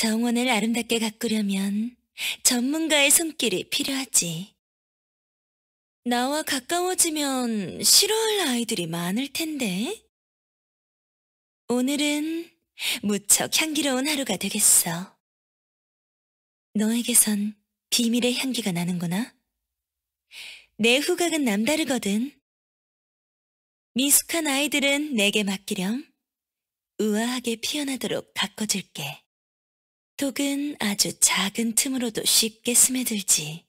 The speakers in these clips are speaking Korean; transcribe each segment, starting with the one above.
정원을 아름답게 가꾸려면 전문가의 손길이 필요하지. 나와 가까워지면 싫어할 아이들이 많을 텐데. 오늘은 무척 향기로운 하루가 되겠어. 너에게선 비밀의 향기가 나는구나. 내 후각은 남다르거든. 미숙한 아이들은 내게 맡기렴. 우아하게 피어나도록 가꿔줄게. 톡은 아주 작은 틈으로도 쉽게 스며들지.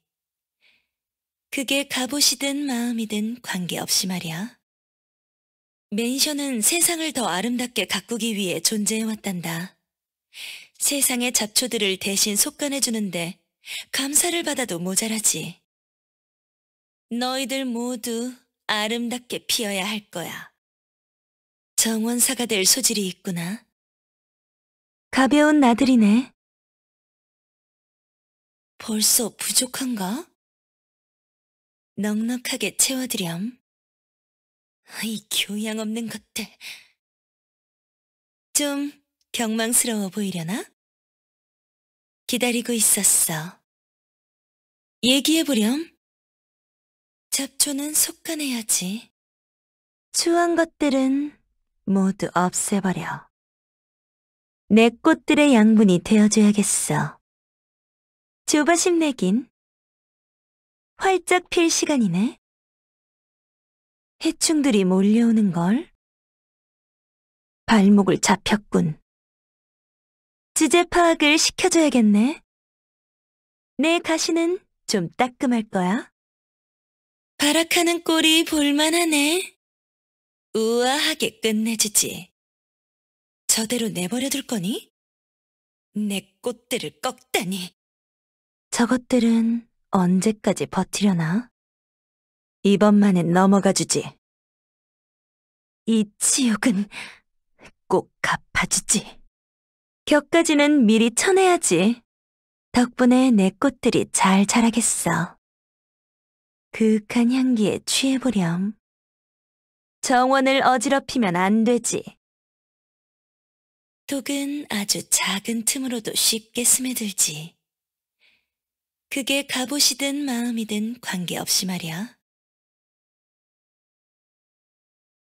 그게 갑옷이든 마음이든 관계없이 말이야. 맨션은 세상을 더 아름답게 가꾸기 위해 존재해왔단다. 세상의 잡초들을 대신 속간해주는데 감사를 받아도 모자라지. 너희들 모두 아름답게 피어야 할 거야. 정원사가 될 소질이 있구나. 가벼운 나들이네. 벌써 부족한가? 넉넉하게 채워드렴. 이 교양 없는 것들. 좀 경망스러워 보이려나? 기다리고 있었어. 얘기해보렴. 잡초는 속간해야지. 추한 것들은 모두 없애버려. 내 꽃들의 양분이 되어줘야겠어. 조바심 내긴. 활짝 필 시간이네. 해충들이 몰려오는 걸. 발목을 잡혔군. 주제 파악을 시켜줘야겠네. 내 가시는 좀 따끔할 거야. 발악하는 꼴이 볼만하네. 우아하게 끝내주지. 저대로 내버려둘 거니? 내 꽃들을 꺾다니. 저것들은 언제까지 버티려나? 이번만엔 넘어가 주지. 이 치욕은 꼭 갚아주지. 격까지는 미리 쳐내야지. 덕분에 내 꽃들이 잘 자라겠어. 그윽한 향기에 취해보렴. 정원을 어지럽히면 안 되지. 독은 아주 작은 틈으로도 쉽게 스며들지. 그게 갑옷이든 마음이든 관계없이 말이야.